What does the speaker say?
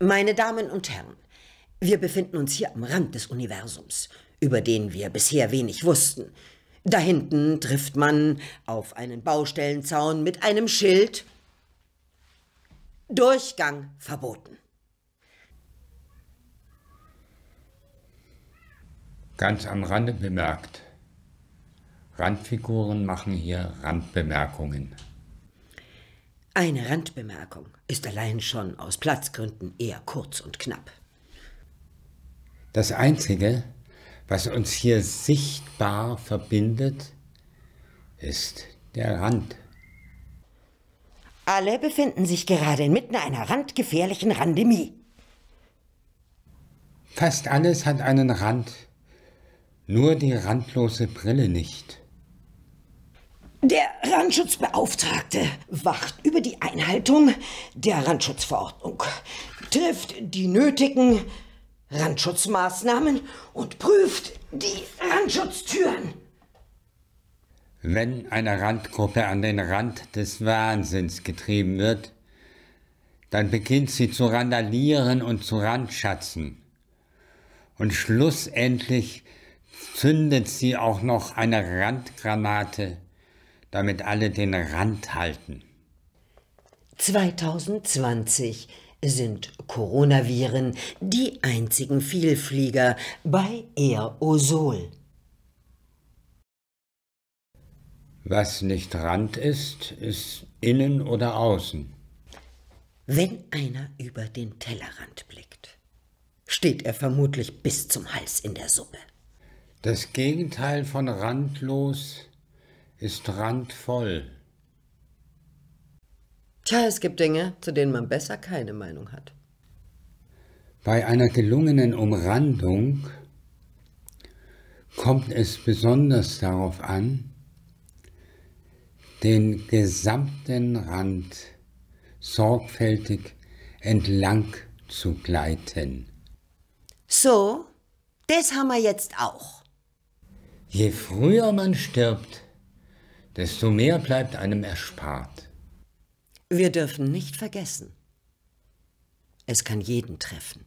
Meine Damen und Herren, wir befinden uns hier am Rand des Universums, über den wir bisher wenig wussten. Da hinten trifft man auf einen Baustellenzaun mit einem Schild Durchgang verboten. Ganz am Rande bemerkt. Randfiguren machen hier Randbemerkungen. Eine Randbemerkung ist allein schon aus Platzgründen eher kurz und knapp. Das Einzige, was uns hier sichtbar verbindet, ist der Rand. Alle befinden sich gerade inmitten einer randgefährlichen Randemie. Fast alles hat einen Rand, nur die randlose Brille nicht. Der Randschutzbeauftragte wacht über die Einhaltung der Randschutzverordnung, trifft die nötigen Randschutzmaßnahmen und prüft die Randschutztüren. Wenn eine Randgruppe an den Rand des Wahnsinns getrieben wird, dann beginnt sie zu randalieren und zu randschatzen. Und schlussendlich zündet sie auch noch eine Randgranate damit alle den Rand halten. 2020 sind Coronaviren die einzigen Vielflieger bei Aerosol. Was nicht Rand ist, ist innen oder außen. Wenn einer über den Tellerrand blickt, steht er vermutlich bis zum Hals in der Suppe. Das Gegenteil von randlos ist, ist randvoll. Tja, es gibt Dinge, zu denen man besser keine Meinung hat. Bei einer gelungenen Umrandung kommt es besonders darauf an, den gesamten Rand sorgfältig entlang zu gleiten. So, das haben wir jetzt auch. Je früher man stirbt, desto mehr bleibt einem erspart. Wir dürfen nicht vergessen, es kann jeden treffen.